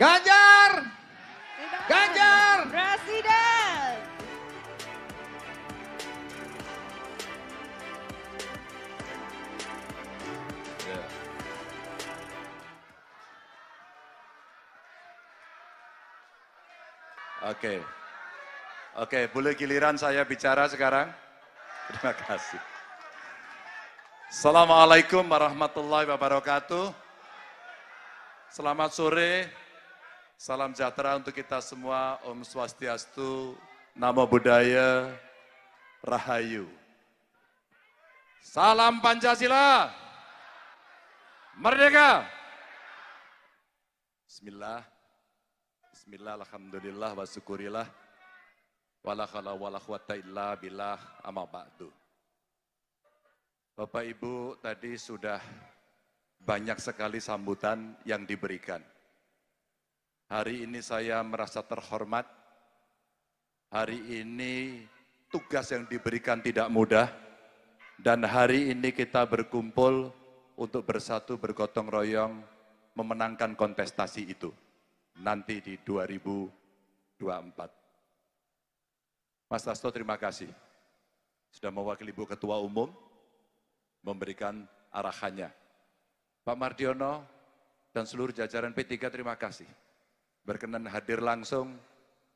Ganjar. Ganjar. Presiden. Oke. Oke, boleh giliran saya bicara sekarang? Terima kasih. Assalamualaikum warahmatullahi wabarakatuh. Selamat sore Salam sejahtera untuk kita semua, Om Swastiastu, Namo Buddhaya, Rahayu. Salam Pancasila, Merdeka! Bismillah, Bismillah, Alhamdulillah, wa syukurillah, wala khala wala quwata illa billah, amma ba'du. Bapak Ibu tadi sudah banyak sekali sambutan yang diberikan. Hari ini saya merasa terhormat. Hari ini tugas yang diberikan tidak mudah. Dan hari ini kita berkumpul untuk bersatu bergotong royong memenangkan kontestasi itu nanti di 2024. Mas Tasto, terima kasih sudah mewakili Ibu Ketua Umum memberikan arahannya. Pak Mardiono dan seluruh jajaran P3 terima kasih berkenan hadir langsung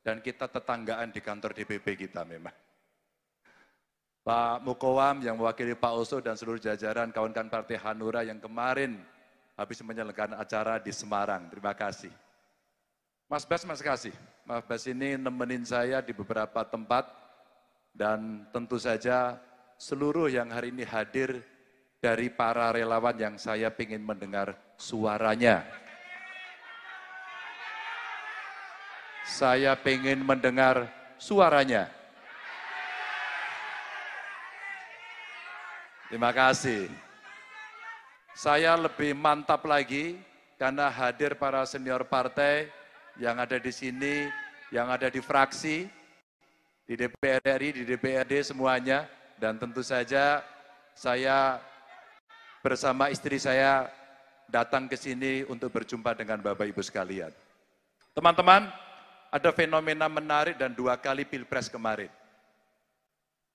dan kita tetanggaan di kantor DPP kita memang. Pak Mukowam yang mewakili Pak Oso dan seluruh jajaran kawan-kawan Partai Hanura yang kemarin habis menyelenggarakan acara di Semarang. Terima kasih. Mas Bas, Mas Kasih. Mas Bas ini nemenin saya di beberapa tempat dan tentu saja seluruh yang hari ini hadir dari para relawan yang saya ingin mendengar suaranya. Saya pengen mendengar suaranya. Terima kasih. Saya lebih mantap lagi karena hadir para senior partai yang ada di sini, yang ada di fraksi, di DPR RI, di DPRD semuanya, dan tentu saja saya bersama istri saya datang ke sini untuk berjumpa dengan Bapak Ibu sekalian. Teman-teman, ada fenomena menarik dan dua kali pilpres kemarin.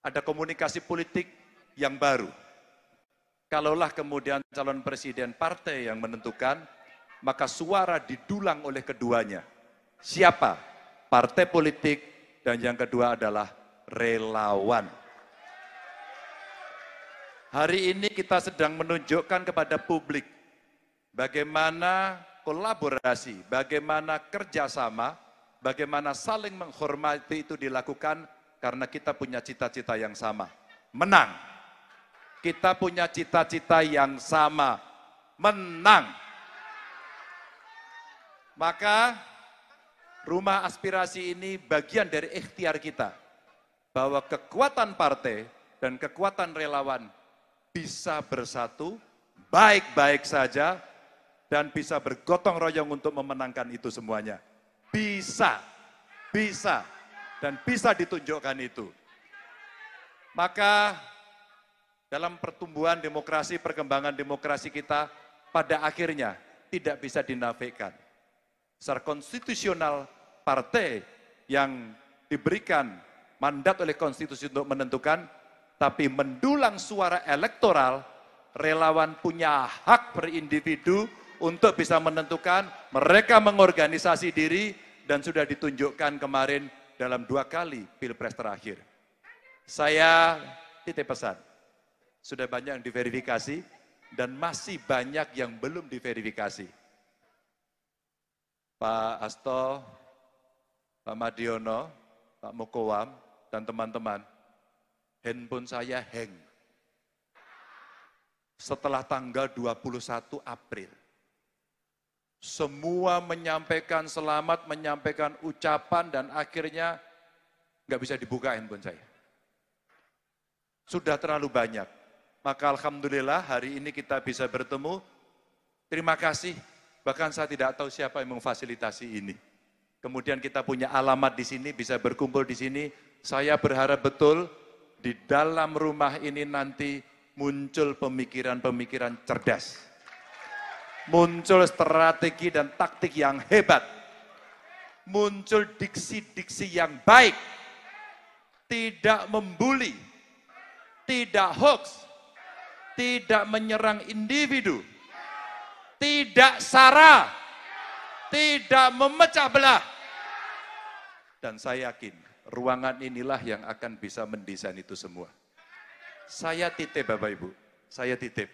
Ada komunikasi politik yang baru. Kalaulah kemudian calon presiden partai yang menentukan, maka suara didulang oleh keduanya. Siapa? Partai politik dan yang kedua adalah relawan. Hari ini kita sedang menunjukkan kepada publik bagaimana kolaborasi, bagaimana kerjasama bagaimana saling menghormati itu dilakukan karena kita punya cita-cita yang sama. Menang. Kita punya cita-cita yang sama. Menang. Maka rumah aspirasi ini bagian dari ikhtiar kita. Bahwa kekuatan partai dan kekuatan relawan bisa bersatu, baik-baik saja, dan bisa bergotong royong untuk memenangkan itu semuanya bisa, bisa, dan bisa ditunjukkan itu. Maka dalam pertumbuhan demokrasi, perkembangan demokrasi kita pada akhirnya tidak bisa dinafikan. Secara konstitusional partai yang diberikan mandat oleh konstitusi untuk menentukan, tapi mendulang suara elektoral, relawan punya hak per individu untuk bisa menentukan mereka mengorganisasi diri, dan sudah ditunjukkan kemarin dalam dua kali pilpres terakhir. Saya titip pesan, sudah banyak yang diverifikasi dan masih banyak yang belum diverifikasi. Pak Asto, Pak Madiono, Pak Mukowam, dan teman-teman, handphone saya hang setelah tanggal 21 April. Semua menyampaikan selamat, menyampaikan ucapan, dan akhirnya nggak bisa dibuka handphone saya. Sudah terlalu banyak. Maka Alhamdulillah hari ini kita bisa bertemu. Terima kasih. Bahkan saya tidak tahu siapa yang memfasilitasi ini. Kemudian kita punya alamat di sini, bisa berkumpul di sini. Saya berharap betul di dalam rumah ini nanti muncul pemikiran-pemikiran cerdas Muncul strategi dan taktik yang hebat. Muncul diksi-diksi yang baik. Tidak membuli. Tidak hoax. Tidak menyerang individu. Tidak sara. Tidak memecah belah. Dan saya yakin ruangan inilah yang akan bisa mendesain itu semua. Saya titip Bapak Ibu, saya titip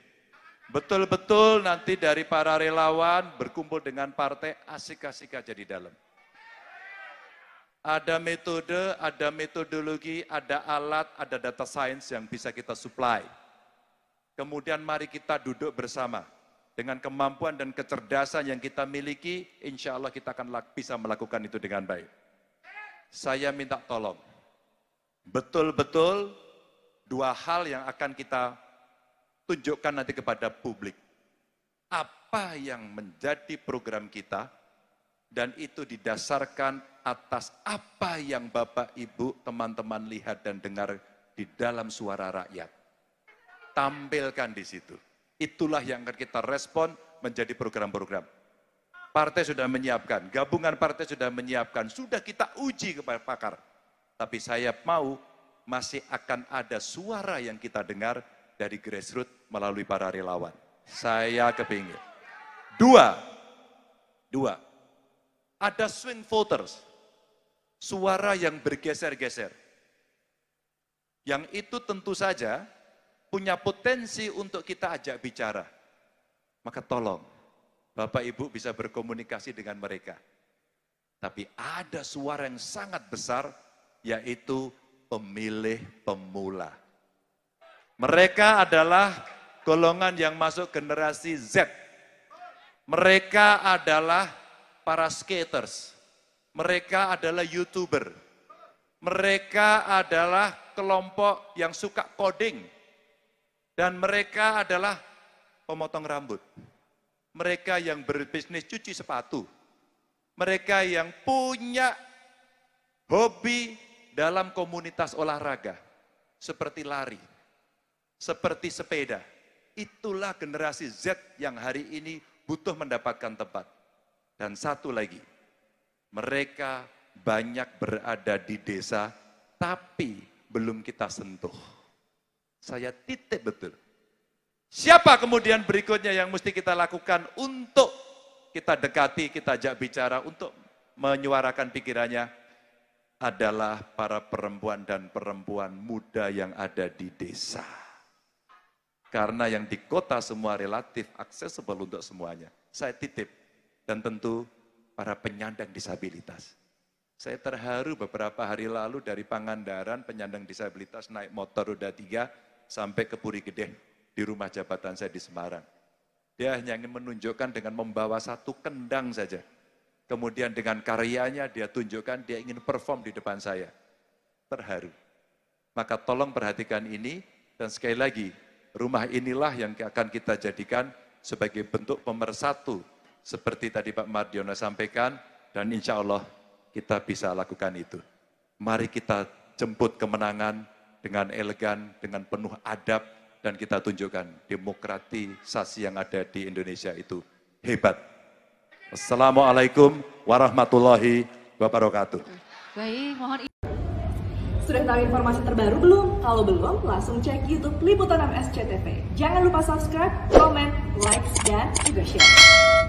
betul-betul nanti dari para relawan berkumpul dengan partai asik-asik aja di dalam. Ada metode, ada metodologi, ada alat, ada data science yang bisa kita supply. Kemudian mari kita duduk bersama. Dengan kemampuan dan kecerdasan yang kita miliki, insya Allah kita akan bisa melakukan itu dengan baik. Saya minta tolong, betul-betul dua hal yang akan kita tunjukkan nanti kepada publik apa yang menjadi program kita dan itu didasarkan atas apa yang Bapak Ibu teman-teman lihat dan dengar di dalam suara rakyat. Tampilkan di situ. Itulah yang akan kita respon menjadi program-program. Partai sudah menyiapkan, gabungan partai sudah menyiapkan, sudah kita uji kepada pakar. Tapi saya mau masih akan ada suara yang kita dengar dari grassroots melalui para relawan. Saya kepingin. Dua, dua, ada swing voters, suara yang bergeser-geser. Yang itu tentu saja punya potensi untuk kita ajak bicara. Maka tolong, Bapak Ibu bisa berkomunikasi dengan mereka. Tapi ada suara yang sangat besar, yaitu pemilih pemula mereka adalah golongan yang masuk generasi Z. Mereka adalah para skaters. Mereka adalah YouTuber. Mereka adalah kelompok yang suka coding. Dan mereka adalah pemotong rambut. Mereka yang berbisnis cuci sepatu. Mereka yang punya hobi dalam komunitas olahraga. Seperti lari seperti sepeda. Itulah generasi Z yang hari ini butuh mendapatkan tempat. Dan satu lagi, mereka banyak berada di desa, tapi belum kita sentuh. Saya titik betul. Siapa kemudian berikutnya yang mesti kita lakukan untuk kita dekati, kita ajak bicara, untuk menyuarakan pikirannya adalah para perempuan dan perempuan muda yang ada di desa. Karena yang di kota semua relatif accessible untuk semuanya. Saya titip dan tentu para penyandang disabilitas. Saya terharu beberapa hari lalu dari Pangandaran penyandang disabilitas naik motor roda tiga sampai ke Puri Gede di rumah jabatan saya di Semarang. Dia hanya ingin menunjukkan dengan membawa satu kendang saja. Kemudian dengan karyanya dia tunjukkan dia ingin perform di depan saya. Terharu. Maka tolong perhatikan ini dan sekali lagi rumah inilah yang akan kita jadikan sebagai bentuk pemersatu seperti tadi Pak Mardiono sampaikan dan insya Allah kita bisa lakukan itu. Mari kita jemput kemenangan dengan elegan, dengan penuh adab, dan kita tunjukkan demokratisasi yang ada di Indonesia itu hebat. Assalamualaikum warahmatullahi wabarakatuh. Baik, mohon sudah tahu informasi terbaru belum? Kalau belum, langsung cek YouTube Liputan MSCTV. Jangan lupa subscribe, comment, like, dan juga share.